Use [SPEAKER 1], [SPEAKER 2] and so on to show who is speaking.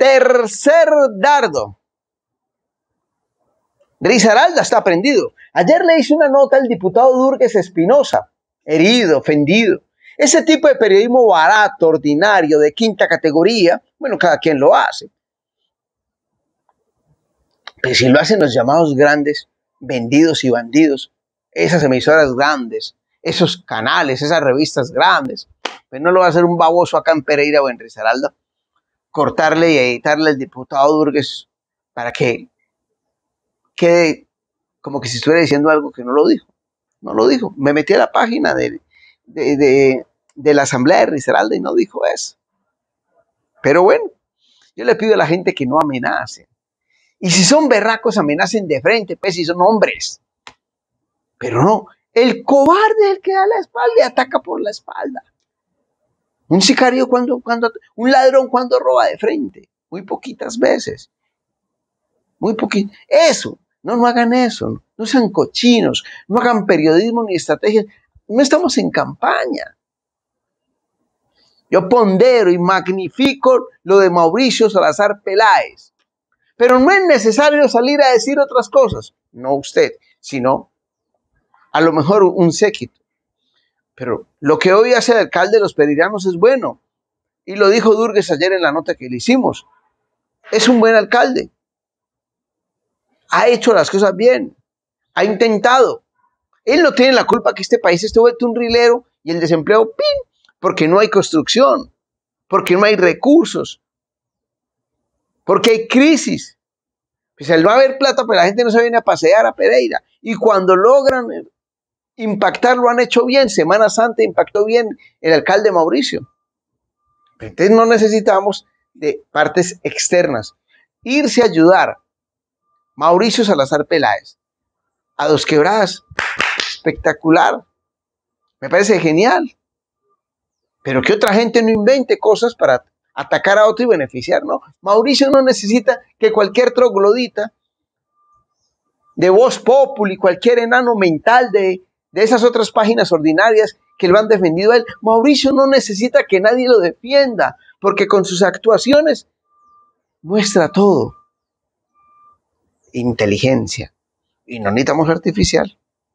[SPEAKER 1] Tercer dardo. Risaralda está prendido. Ayer le hice una nota al diputado Durgues Espinosa, herido, ofendido. Ese tipo de periodismo barato, ordinario, de quinta categoría, bueno, cada quien lo hace. Pero si lo hacen los llamados grandes, vendidos y bandidos, esas emisoras grandes, esos canales, esas revistas grandes, pues no lo va a hacer un baboso acá en Pereira o en Risaralda cortarle y editarle al diputado Durgues para que quede como que si estuviera diciendo algo que no lo dijo. No lo dijo. Me metí a la página de, la Asamblea de Risaralda y no dijo eso. Pero bueno, yo le pido a la gente que no amenace. Y si son berracos, amenacen de frente, pues si son hombres. Pero no, el cobarde es el que da la espalda y ataca por la espalda. Un sicario cuando, cuando, un ladrón cuando roba de frente, muy poquitas veces. Muy poquito. Eso, no, no hagan eso, no, no sean cochinos, no hagan periodismo ni estrategias. No estamos en campaña. Yo pondero y magnifico lo de Mauricio Salazar Peláez. Pero no es necesario salir a decir otras cosas, no usted, sino a lo mejor un séquito. Pero lo que hoy hace el alcalde de los pereiranos es bueno. Y lo dijo Durgues ayer en la nota que le hicimos. Es un buen alcalde. Ha hecho las cosas bien. Ha intentado. Él no tiene la culpa que este país esté vuelto un rilero y el desempleo, ¡pin! Porque no hay construcción, porque no hay recursos, porque hay crisis. Pues va no haber plata, pero pues, la gente no se viene a pasear a Pereira. Y cuando logran impactar lo han hecho bien. Semana Santa impactó bien el alcalde Mauricio. Entonces no necesitamos de partes externas. Irse a ayudar. Mauricio Salazar Peláez. A dos quebradas. Espectacular. Me parece genial. Pero que otra gente no invente cosas para atacar a otro y beneficiar, ¿no? Mauricio no necesita que cualquier troglodita de voz y cualquier enano mental de de esas otras páginas ordinarias que lo han defendido a él. Mauricio no necesita que nadie lo defienda, porque con sus actuaciones muestra todo. Inteligencia. Y no necesitamos artificial.